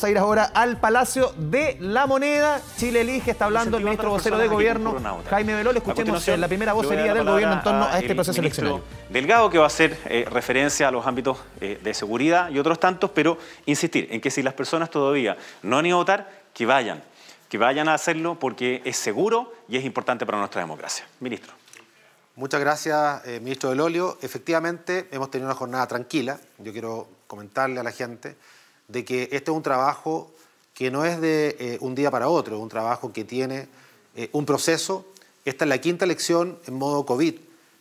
Vamos a ir ahora al Palacio de la Moneda. Chile elige, está hablando el ministro vocero de gobierno, Jaime Veló. escuchemos eh, la primera vocería del gobierno en torno a, este proceso electoral. Delgado, que va a hacer eh, referencia a los ámbitos eh, de seguridad y otros tantos, pero insistir en que si las personas todavía no han ido a votar, que vayan. Que vayan a hacerlo porque es seguro y es importante para nuestra democracia. Ministro. Muchas gracias, ministro del Efectivamente, hemos tenido una jornada tranquila. Yo quiero comentarle a la gente de que este es un trabajo que no es de eh, un día para otro, es un trabajo que tiene eh, un proceso. Esta es la quinta elección en modo COVID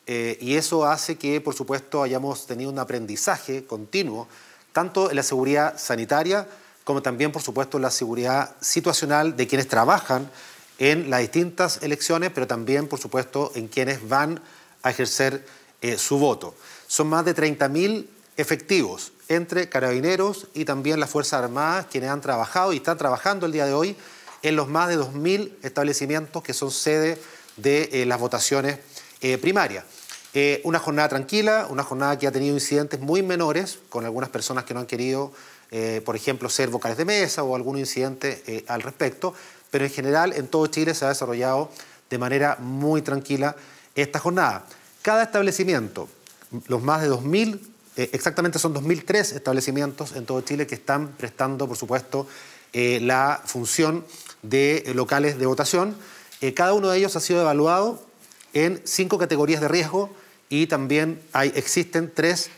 eh, y eso hace que, por supuesto, hayamos tenido un aprendizaje continuo, tanto en la seguridad sanitaria como también, por supuesto, en la seguridad situacional de quienes trabajan en las distintas elecciones, pero también, por supuesto, en quienes van a ejercer su voto. Son más de 30.000 efectivos entre carabineros y también las Fuerzas Armadas, quienes han trabajado y están trabajando el día de hoy en los más de 2.000 establecimientos que son sede de eh, las votaciones eh, primarias. Eh, una jornada tranquila, una jornada que ha tenido incidentes muy menores, con algunas personas que no han querido, por ejemplo, ser vocales de mesa o algún incidente al respecto, pero en general en todo Chile se ha desarrollado de manera muy tranquila esta jornada. Cada establecimiento, los más de 2.000 eh, exactamente son 2.003 establecimientos en todo Chile que están prestando, por supuesto, eh, la función de locales de votación. Eh, cada uno de ellos ha sido evaluado en cinco categorías de riesgo y también existen tres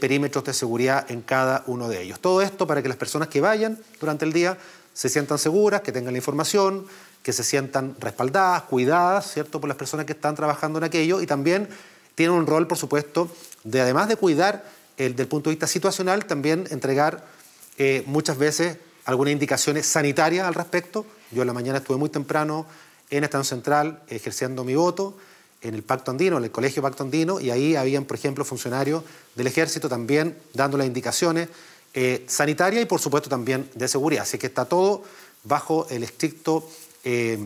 perímetros de seguridad en cada uno de ellos. Todo esto para que las personas que vayan durante el día se sientan seguras, que tengan la información, que se sientan respaldadas, cuidadas, ¿cierto?, por las personas que están trabajando en aquello y también tienen un rol, por supuesto, de además de cuidar el, del punto de vista situacional, también entregar eh, muchas veces algunas indicaciones sanitarias al respecto. Yo en la mañana estuve muy temprano en Estado Central ejerciendo mi voto en el Pacto Andino, en el Colegio Pacto Andino, y ahí habían, por ejemplo, funcionarios del ejército también dando las indicaciones eh, sanitarias y, por supuesto, también de seguridad. Así que está todo bajo el estricto... Eh,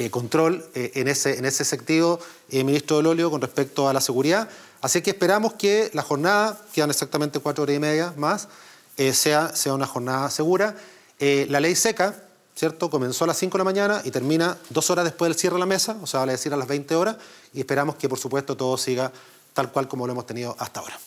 eh, control eh, en, ese, en ese sentido, eh, ministro del óleo, con respecto a la seguridad. Así que esperamos que la jornada, quedan exactamente cuatro horas y media más, sea, sea una jornada segura. la ley seca, ¿cierto? Comenzó a las cinco de la mañana y termina dos horas después del cierre de la mesa, o sea, vale decir a las 20 horas, y esperamos que, por supuesto, todo siga tal cual como lo hemos tenido hasta ahora.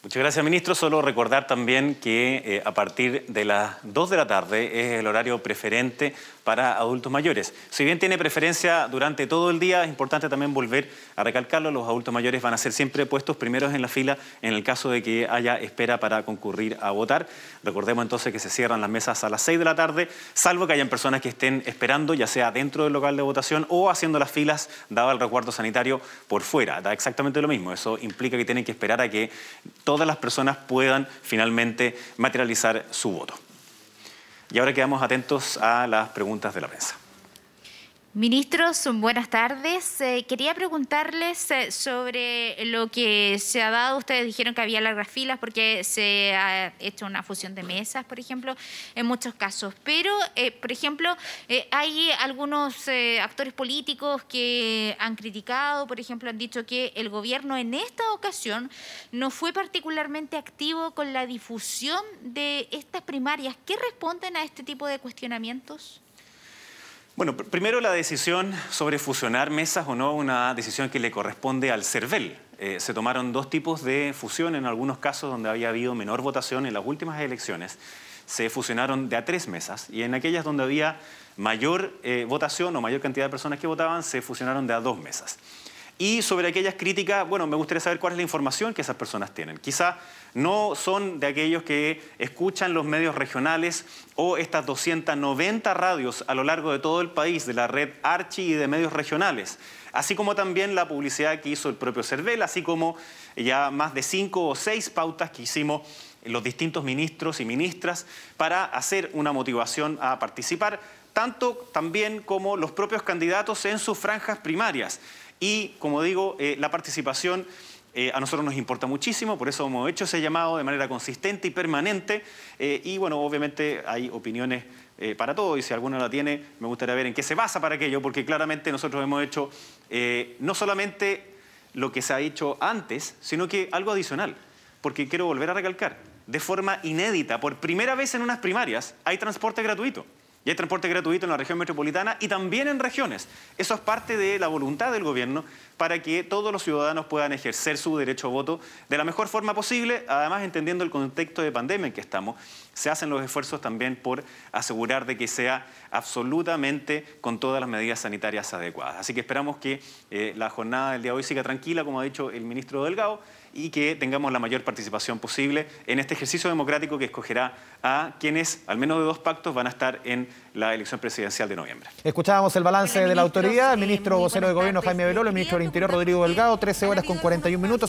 Muchas gracias, ministro. Solo recordar también que eh, a partir de las 2 de la tarde es el horario preferente para adultos mayores. Si bien tiene preferencia durante todo el día, es importante también volver a recalcarlo, los adultos mayores van a ser siempre puestos primeros en la fila en el caso de que haya espera para concurrir a votar. Recordemos entonces que se cierran las mesas a las 6 de la tarde, salvo que hayan personas que estén esperando, ya sea dentro del local de votación o haciendo las filas, dado el resguardo sanitario, por fuera. Da exactamente lo mismo. Eso implica que tienen que esperar a que todas las personas puedan finalmente materializar su voto. Y ahora quedamos atentos a las preguntas de la prensa. Ministros, buenas tardes. Eh, quería preguntarles eh, sobre lo que se ha dado. Ustedes dijeron que había largas filas porque se ha hecho una fusión de mesas, por ejemplo, en muchos casos. Pero, eh, por ejemplo, hay algunos actores políticos que han criticado, por ejemplo, han dicho que el gobierno en esta ocasión no fue particularmente activo con la difusión de estas primarias. ¿Qué responden a este tipo de cuestionamientos? Bueno, primero la decisión sobre fusionar mesas o no, una decisión que le corresponde al CERVEL. Eh, se tomaron dos tipos de fusión en algunos casos donde había habido menor votación en las últimas elecciones. Se fusionaron de a tres mesas y en aquellas donde había mayor eh, votación o mayor cantidad de personas que votaban, se fusionaron de a dos mesas. Y sobre aquellas críticas, bueno, me gustaría saber cuál es la información que esas personas tienen. Quizá no son de aquellos que escuchan los medios regionales o estas 290 radios a lo largo de todo el país de la red Archi y de medios regionales, así como también la publicidad que hizo el propio Cervel, así como ya más de cinco o seis pautas que hicimos los distintos ministros y ministras para hacer una motivación a participar tanto también como los propios candidatos en sus franjas primarias. Y, como digo, eh, la participación eh, a nosotros nos importa muchísimo, por eso hemos hecho ese llamado de manera consistente y permanente. Eh, y, bueno, obviamente hay opiniones para todo y si alguno la tiene, me gustaría ver en qué se basa para aquello, porque claramente nosotros hemos hecho no solamente lo que se ha hecho antes, sino que algo adicional, porque quiero volver a recalcar, de forma inédita, por primera vez en unas primarias hay transporte gratuito. Y hay transporte gratuito en la región metropolitana y también en regiones. Eso es parte de la voluntad del gobierno para que todos los ciudadanos puedan ejercer su derecho a voto de la mejor forma posible, además entendiendo el contexto de pandemia en que estamos. Se hacen los esfuerzos también por asegurar de que sea absolutamente con todas las medidas sanitarias adecuadas. Así que esperamos que eh, la jornada del día de hoy siga tranquila, como ha dicho el ministro Delgado y que tengamos la mayor participación posible en este ejercicio democrático que escogerá a quienes, al menos de dos pactos, van a estar en la elección presidencial de noviembre. Escuchábamos el balance de la autoridad, el eh, ministro vocero de gobierno Jaime Velolo, el ministro del Interior Rodrigo Delgado, 13 horas con 41 minutos.